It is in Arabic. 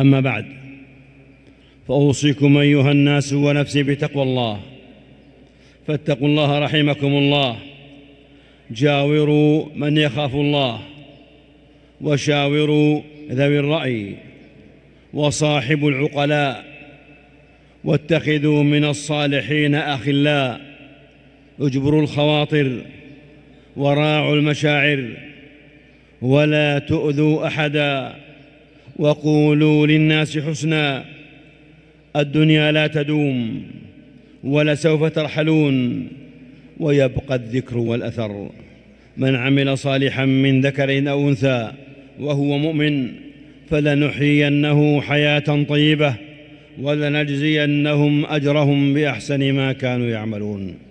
أما بعد فأوصيكم أيها الناس ونفسي بتقوى الله فاتقوا الله رحمكم الله جاوروا من يخاف الله وشاوروا ذوي الرأي وصاحبوا العقلاء واتخذوا من الصالحين أخلاء اجبروا الخواطر وراعوا المشاعر ولا تؤذوا أحداً وقولوا للناس حسنا الدنيا لا تدوم ولسوف ترحلون ويبقى الذكر والاثر من عمل صالحا من ذكر او انثى وهو مؤمن فلنحيينه حياه طيبه ولنجزينهم اجرهم باحسن ما كانوا يعملون